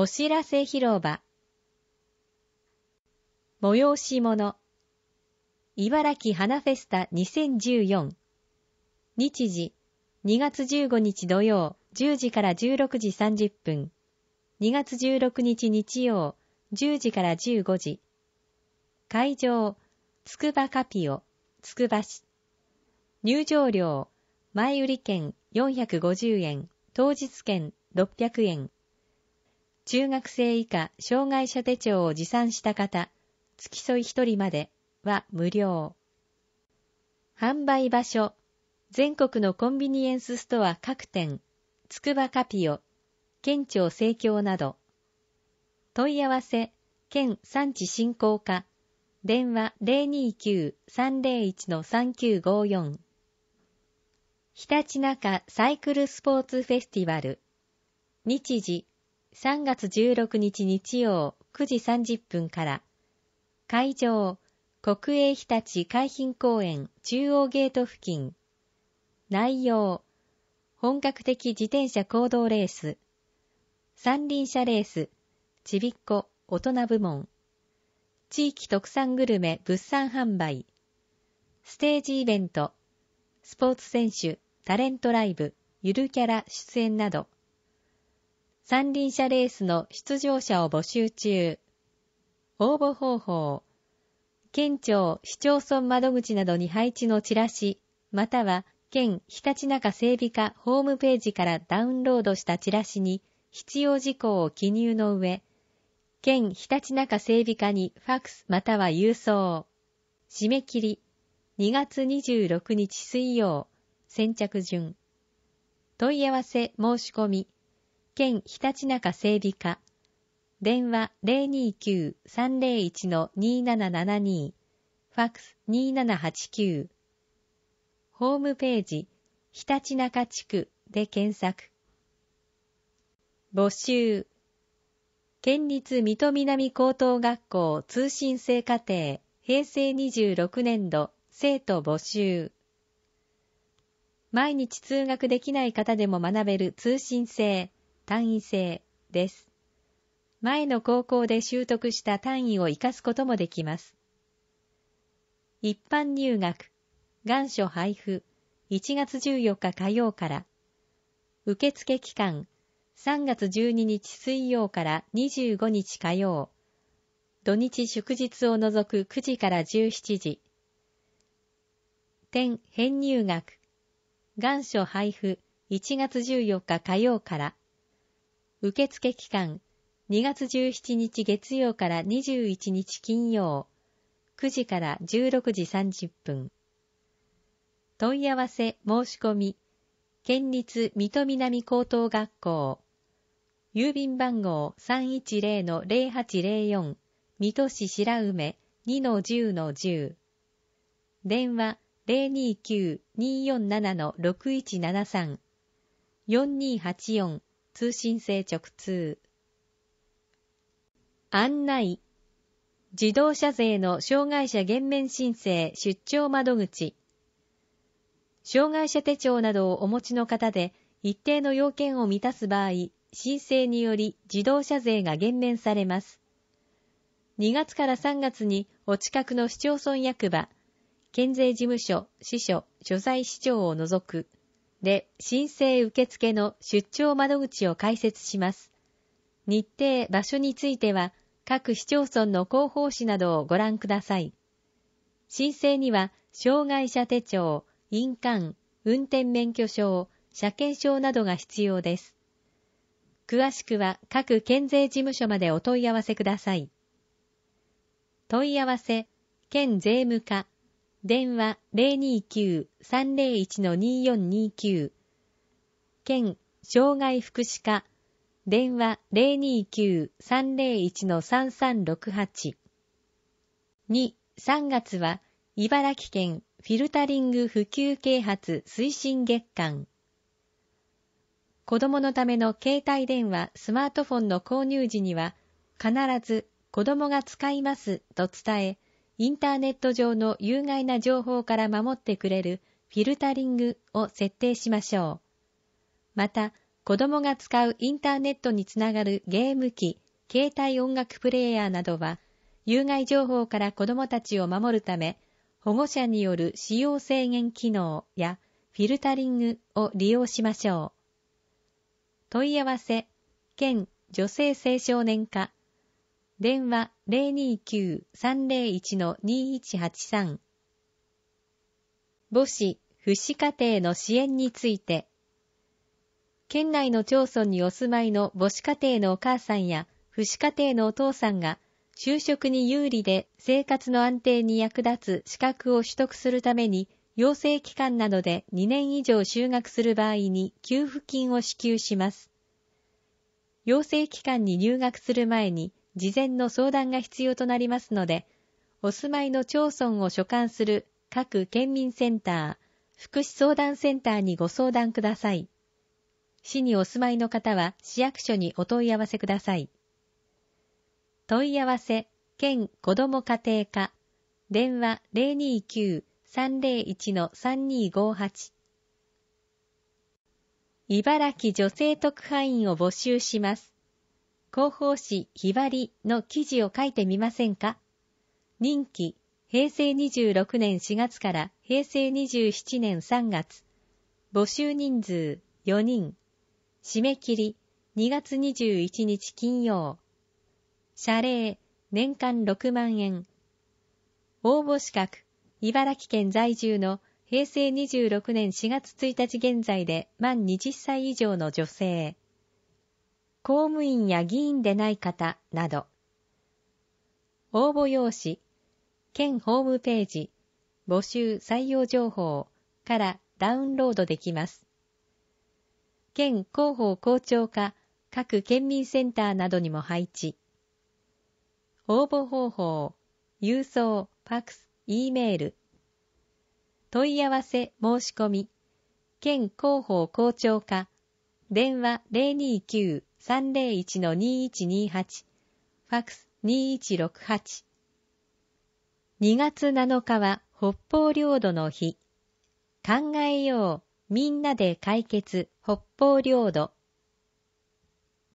お知らせ広場催し物茨城花フェスタ2014日時2月15日土曜10時から16時30分2月16日日曜10時から15時会場つくばカピオつくば市入場料前売り券450円当日券600円中学生以下障害者手帳を持参した方、付き添い1人までは無料。販売場所、全国のコンビニエンスストア各店、つくばカピオ、県庁生協など。問い合わせ、県産地振興課、電話029-301-3954。ひたちなかサイクルスポーツフェスティバル。日時3月16日日曜9時30分から、会場、国営日立海浜公園中央ゲート付近、内容、本格的自転車行動レース、三輪車レース、ちびっこ大人部門、地域特産グルメ物産販売、ステージイベント、スポーツ選手、タレントライブ、ゆるキャラ出演など、三輪車レースの出場者を募集中。応募方法。県庁、市町村窓口などに配置のチラシ、または、県、ひたちなか整備課ホームページからダウンロードしたチラシに、必要事項を記入の上、県、ひたちなか整備課にファックスまたは郵送。締め切り、2月26日水曜、先着順。問い合わせ、申し込み、県ひたちなか整備課、電話029-301-2772、ファクス2789、ホームページ、ひたちなか地区で検索。募集。県立水戸南高等学校通信制課程平成26年度生徒募集。毎日通学できない方でも学べる通信制。単位制です。前の高校で習得した単位を活かすこともできます。一般入学、願書配布、1月14日火曜から、受付期間、3月12日水曜から25日火曜、土日祝日を除く9時から17時、点編入学、願書配布1月14日火曜から、受付期間、2月17日月曜から21日金曜、9時から16時30分。問い合わせ、申し込み、県立水戸南高等学校、郵便番号310-0804、水戸市白梅2-10-10、電話029-247-6173、4284通信制直通。案内。自動車税の障害者減免申請出張窓口。障害者手帳などをお持ちの方で、一定の要件を満たす場合、申請により自動車税が減免されます。2月から3月にお近くの市町村役場、県税事務所、支所、所在市長を除く、で申請受付の出張窓口を開設します。日程、場所については、各市町村の広報誌などをご覧ください。申請には、障害者手帳、印鑑、運転免許証、車検証などが必要です。詳しくは各県税事務所までお問い合わせください。問い合わせ、県税務課電話029-301-2429県障害福祉課電話029-301-3368 2、3月は茨城県フィルタリング普及啓発推進月間子供のための携帯電話、スマートフォンの購入時には必ず子供が使いますと伝え、インターネット上の有害な情報から守ってくれるフィルタリングを設定しましょう。また、子供が使うインターネットにつながるゲーム機、携帯音楽プレイヤーなどは、有害情報から子供たちを守るため、保護者による使用制限機能やフィルタリングを利用しましょう。問い合わせ、県女性青少年課、電話029-301-2183母子、不死家庭の支援について、県内の町村にお住まいの母子家庭のお母さんや不死家庭のお父さんが、就職に有利で生活の安定に役立つ資格を取得するために、養成機関などで2年以上就学する場合に給付金を支給します。養成機関に入学する前に、事前の相談が必要となりますので、お住まいの町村を所管する各県民センター、福祉相談センターにご相談ください。市にお住まいの方は市役所にお問い合わせください。問い合わせ、県子ども家庭課、電話029-301-3258。茨城女性特派員を募集します。広報誌ひばりの記事を書いてみませんか任期平成26年4月から平成27年3月募集人数4人締め切り2月21日金曜謝礼年間6万円応募資格茨城県在住の平成26年4月1日現在で満20歳以上の女性公務員や議員でない方など、応募用紙、県ホームページ、募集採用情報からダウンロードできます。県広報広聴課各県民センターなどにも配置。応募方法、郵送、ファクス、E メール。問い合わせ申し込み、県広報広聴課、電話029 301-2128、ファクス2168。2月7日は北方領土の日。考えよう、みんなで解決、北方領土。